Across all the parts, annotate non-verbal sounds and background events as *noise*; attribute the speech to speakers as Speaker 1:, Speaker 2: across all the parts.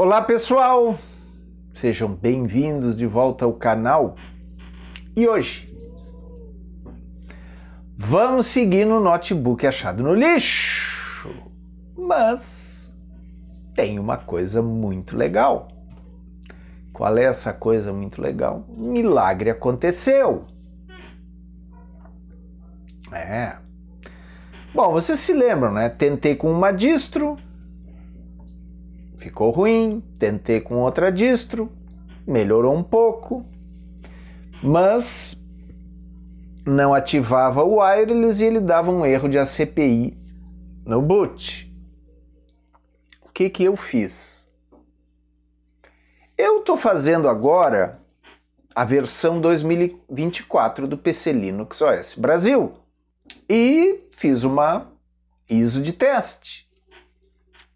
Speaker 1: Olá pessoal, sejam bem-vindos de volta ao canal. E hoje vamos seguir no notebook achado no lixo, mas tem uma coisa muito legal. Qual é essa coisa muito legal? Milagre aconteceu. É. Bom, vocês se lembram, né? Tentei com uma distro, Ficou ruim, tentei com outra distro, melhorou um pouco, mas não ativava o wireless e ele dava um erro de ACPI no boot. O que que eu fiz? Eu estou fazendo agora a versão 2024 do PC Linux OS Brasil e fiz uma ISO de teste.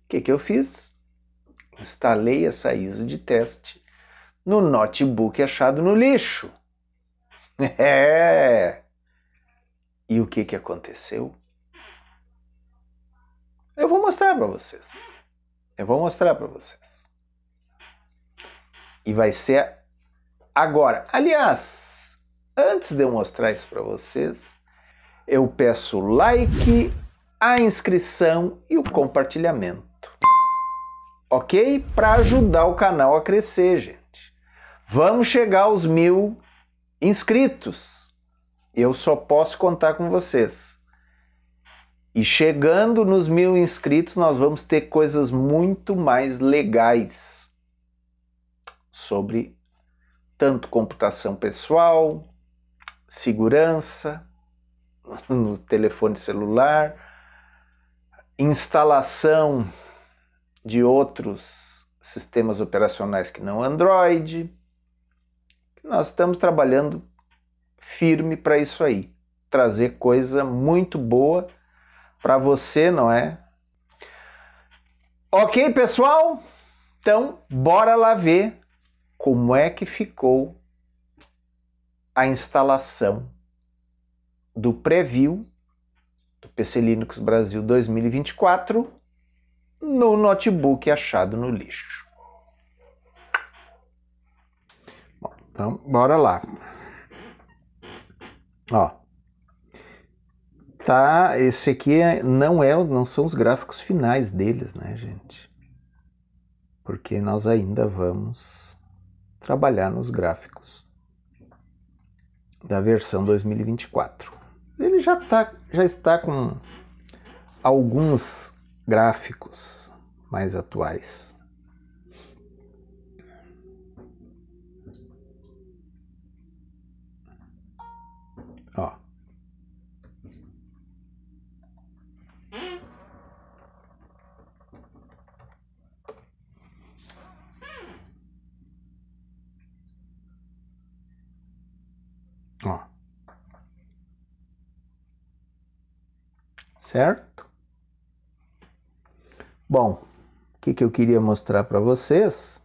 Speaker 1: O que que eu fiz? Instalei essa ISO de teste no notebook achado no lixo. *laughs* É. E o que, que aconteceu? Eu vou mostrar para vocês. Eu vou mostrar para vocês. E vai ser agora. Aliás, antes de eu mostrar isso para vocês, eu peço like, a inscrição e o compartilhamento ok? Para ajudar o canal a crescer, gente. Vamos chegar aos mil inscritos. Eu só posso contar com vocês. E chegando nos mil inscritos, nós vamos ter coisas muito mais legais sobre tanto computação pessoal, segurança *laughs* no telefone celular, instalação de outros sistemas operacionais que não Android. Nós estamos trabalhando firme para isso aí, trazer coisa muito boa para você, não é? Ok, pessoal? Então, bora lá ver como é que ficou a instalação do preview do PC Linux Brasil 2024 no notebook achado no lixo. Bom, então, bora lá. Ó. Tá, esse aqui é, não é, não são os gráficos finais deles, né, gente? Porque nós ainda vamos trabalhar nos gráficos da versão 2024. Ele já tá, já está com alguns gráficos mais atuais. Ó. Ó. Certo? Bom, o que, que eu queria mostrar para vocês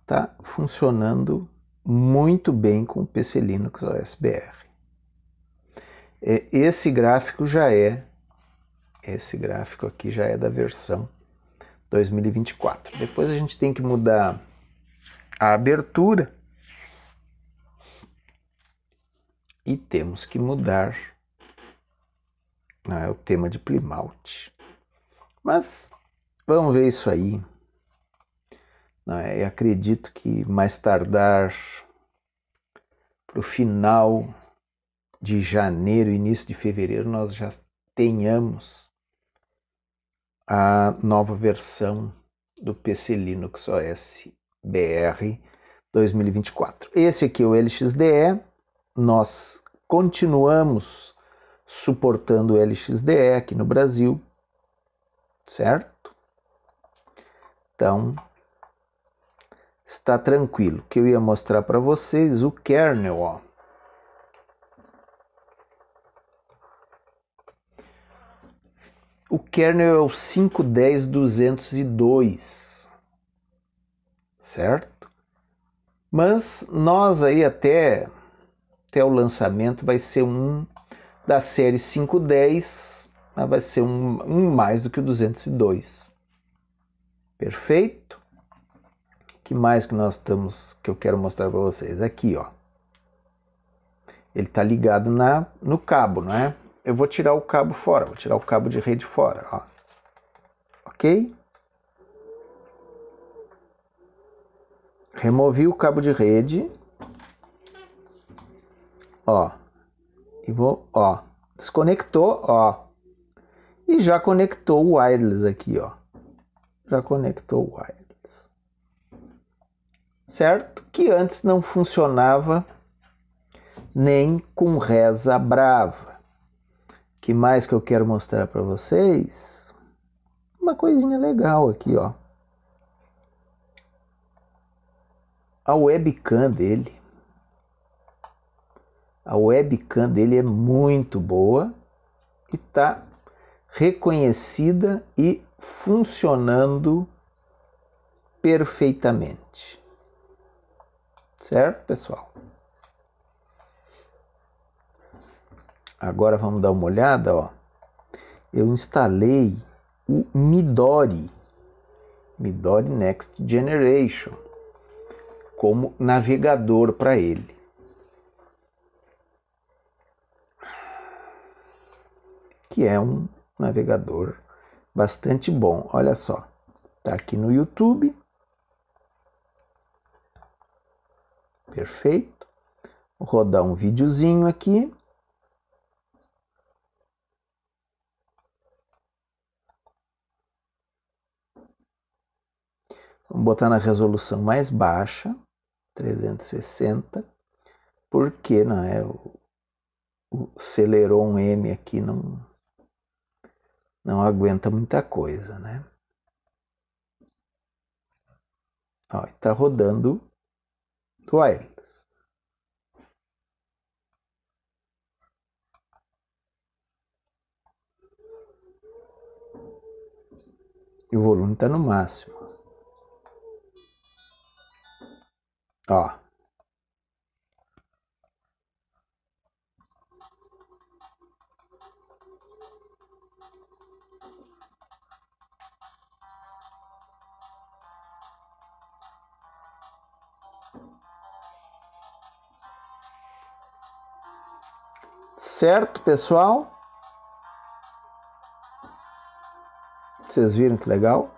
Speaker 1: está funcionando muito bem com o PC Linux OSBR. É, esse gráfico já é, esse gráfico aqui já é da versão 2024. Depois a gente tem que mudar a abertura e temos que mudar é, o tema de Plymouth. Mas vamos ver isso aí. É? Eu acredito que mais tardar para o final de janeiro, início de fevereiro, nós já tenhamos a nova versão do PC Linux OS BR 2024. Esse aqui é o LXDE, nós continuamos suportando o LXDE aqui no Brasil, certo? Então, está tranquilo que eu ia mostrar para vocês o kernel, ó. O kernel é o 510202, certo? Mas nós aí até até o lançamento vai ser um da série 510 mas vai ser um, um mais do que o 202. Perfeito? que mais que nós estamos que eu quero mostrar para vocês aqui ó ele está ligado na no cabo não é eu vou tirar o cabo fora vou tirar o cabo de rede fora ó ok removi o cabo de rede ó e vou ó desconectou ó e já conectou o wireless aqui, ó. Já conectou o wireless. Certo? Que antes não funcionava nem com reza brava. Que mais que eu quero mostrar para vocês? Uma coisinha legal aqui, ó. A webcam dele. A webcam dele é muito boa e tá reconhecida e funcionando perfeitamente. Certo, pessoal? Agora vamos dar uma olhada, ó. Eu instalei o Midori, Midori Next Generation, como navegador para ele. Que é um navegador bastante bom. Olha só, tá aqui no YouTube. Perfeito. Vou rodar um videozinho aqui. Vamos botar na resolução mais baixa, 360, porque não é o, o Celeron M aqui não não aguenta muita coisa, né? Ó, está rodando do wireless. E o volume está no máximo. Ó. Certo, pessoal? Vocês viram que legal?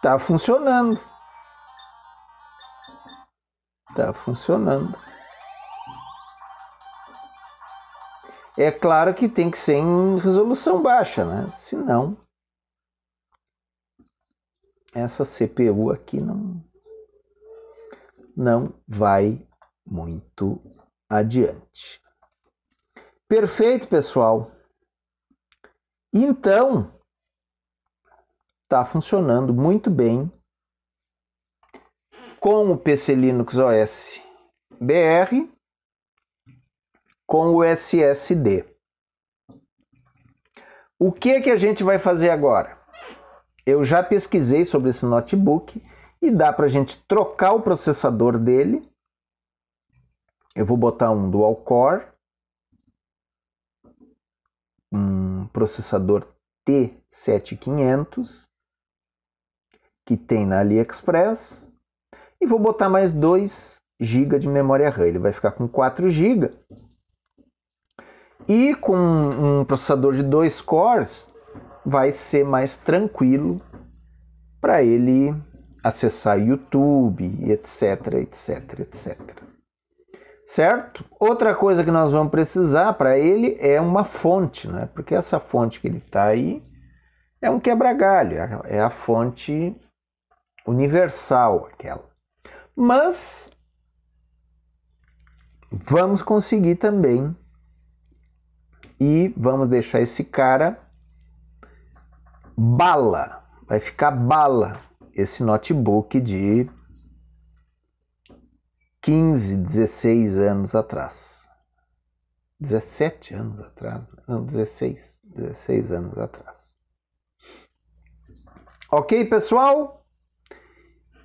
Speaker 1: Tá funcionando. Tá funcionando. É claro que tem que ser em resolução baixa, né? Senão, essa CPU aqui não, não vai muito adiante. Perfeito, pessoal. Então, está funcionando muito bem com o PC Linux OS BR, com o SSD. O que que a gente vai fazer agora? Eu já pesquisei sobre esse notebook e dá para a gente trocar o processador dele. Eu vou botar um dual core, um processador T7500 que tem na AliExpress e vou botar mais 2 GB de memória RAM. Ele vai ficar com 4 GB. E com um processador de dois cores, vai ser mais tranquilo para ele acessar YouTube, etc, etc, etc. Certo? Outra coisa que nós vamos precisar para ele é uma fonte, né? Porque essa fonte que ele está aí é um quebra-galho, é a fonte universal aquela. Mas vamos conseguir também e vamos deixar esse cara bala, vai ficar bala esse notebook de 15, 16 anos atrás. 17 anos atrás, não, 16, 16 anos atrás. Ok, pessoal?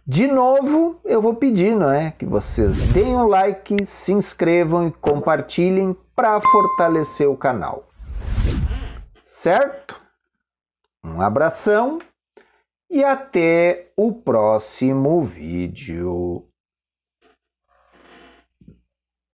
Speaker 1: De novo, eu vou pedir, não é? Que vocês deem um like, se inscrevam e compartilhem para fortalecer o canal. Certo? Um abração e até o próximo vídeo.